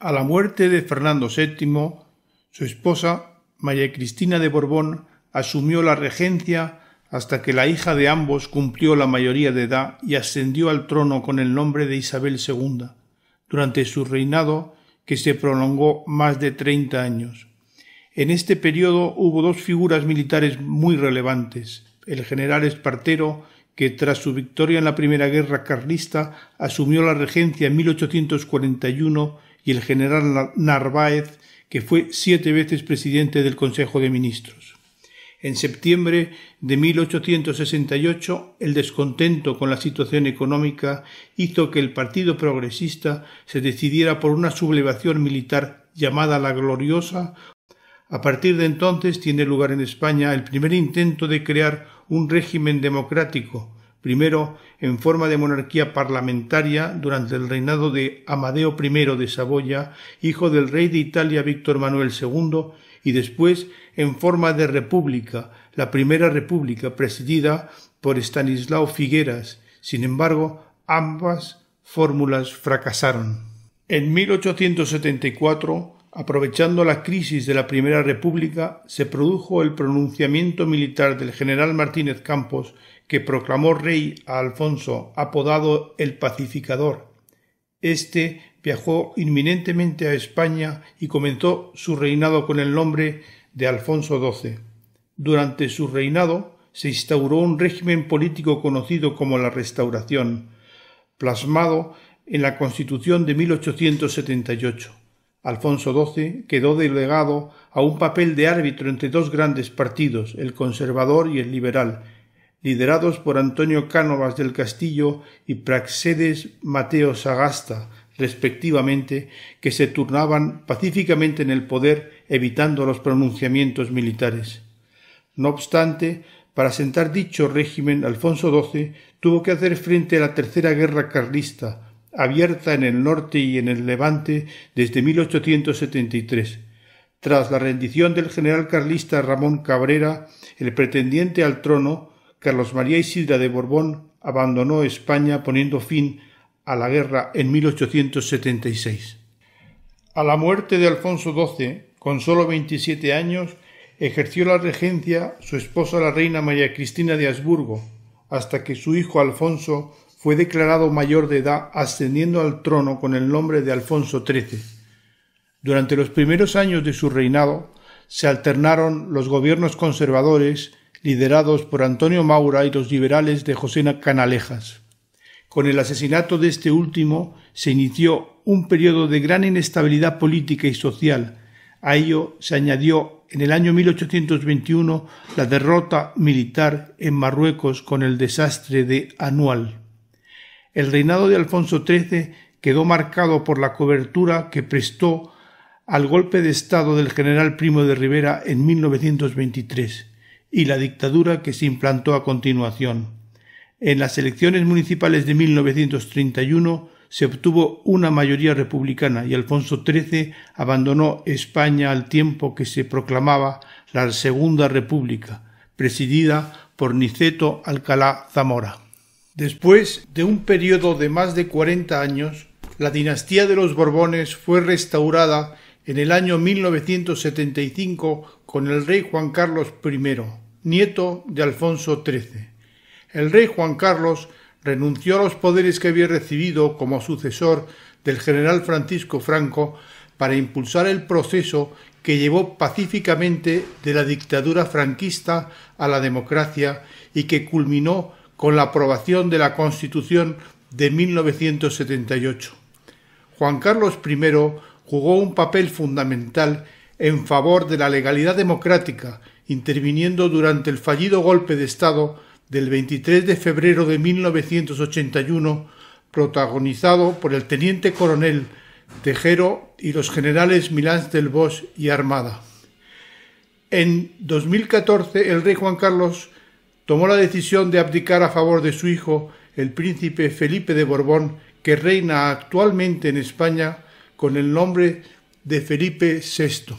A la muerte de Fernando VII, su esposa, María Cristina de Borbón, asumió la regencia hasta que la hija de ambos cumplió la mayoría de edad y ascendió al trono con el nombre de Isabel II, durante su reinado que se prolongó más de treinta años. En este periodo hubo dos figuras militares muy relevantes, el general Espartero, que tras su victoria en la Primera Guerra Carlista asumió la regencia en 1841 y el general Narváez, que fue siete veces presidente del Consejo de Ministros. En septiembre de 1868, el descontento con la situación económica hizo que el Partido Progresista se decidiera por una sublevación militar llamada la Gloriosa. A partir de entonces tiene lugar en España el primer intento de crear un régimen democrático, primero en forma de monarquía parlamentaria durante el reinado de Amadeo I de Saboya, hijo del rey de Italia Víctor Manuel II, y después en forma de república, la primera república presidida por Stanislao Figueras. Sin embargo, ambas fórmulas fracasaron. En 1874, aprovechando la crisis de la Primera República, se produjo el pronunciamiento militar del general Martínez Campos, que proclamó rey a Alfonso, apodado el Pacificador. Este viajó inminentemente a España y comenzó su reinado con el nombre de Alfonso XII. Durante su reinado se instauró un régimen político conocido como la Restauración, plasmado en la Constitución de 1878. Alfonso XII quedó delegado a un papel de árbitro entre dos grandes partidos, el conservador y el liberal, liderados por Antonio Cánovas del Castillo y Praxedes Mateo Sagasta, respectivamente, que se turnaban pacíficamente en el poder, evitando los pronunciamientos militares. No obstante, para sentar dicho régimen, Alfonso XII tuvo que hacer frente a la Tercera Guerra Carlista, abierta en el norte y en el levante desde 1873. Tras la rendición del general carlista Ramón Cabrera, el pretendiente al trono, Carlos María Isidra de Borbón, abandonó España poniendo fin a la guerra en 1876. A la muerte de Alfonso XII, con sólo veintisiete años, ejerció la regencia su esposa la reina María Cristina de Habsburgo, hasta que su hijo Alfonso fue declarado mayor de edad ascendiendo al trono con el nombre de Alfonso XIII. Durante los primeros años de su reinado se alternaron los gobiernos conservadores liderados por Antonio Maura y los liberales de José Canalejas. Con el asesinato de este último se inició un periodo de gran inestabilidad política y social. A ello se añadió en el año 1821 la derrota militar en Marruecos con el desastre de Anual. El reinado de Alfonso XIII quedó marcado por la cobertura que prestó al golpe de Estado del general Primo de Rivera en 1923 y la dictadura que se implantó a continuación. En las elecciones municipales de 1931 se obtuvo una mayoría republicana y Alfonso XIII abandonó España al tiempo que se proclamaba la Segunda República, presidida por Niceto Alcalá Zamora. Después de un periodo de más de 40 años, la dinastía de los Borbones fue restaurada en el año 1975 con el rey Juan Carlos I, nieto de Alfonso XIII. El rey Juan Carlos renunció a los poderes que había recibido como sucesor del general Francisco Franco para impulsar el proceso que llevó pacíficamente de la dictadura franquista a la democracia y que culminó con la aprobación de la Constitución de 1978. Juan Carlos I jugó un papel fundamental en favor de la legalidad democrática, interviniendo durante el fallido golpe de Estado del 23 de febrero de 1981, protagonizado por el teniente coronel Tejero y los generales Milán del Bosch y Armada. En 2014 el rey Juan Carlos tomó la decisión de abdicar a favor de su hijo, el príncipe Felipe de Borbón, que reina actualmente en España con el nombre de Felipe VI.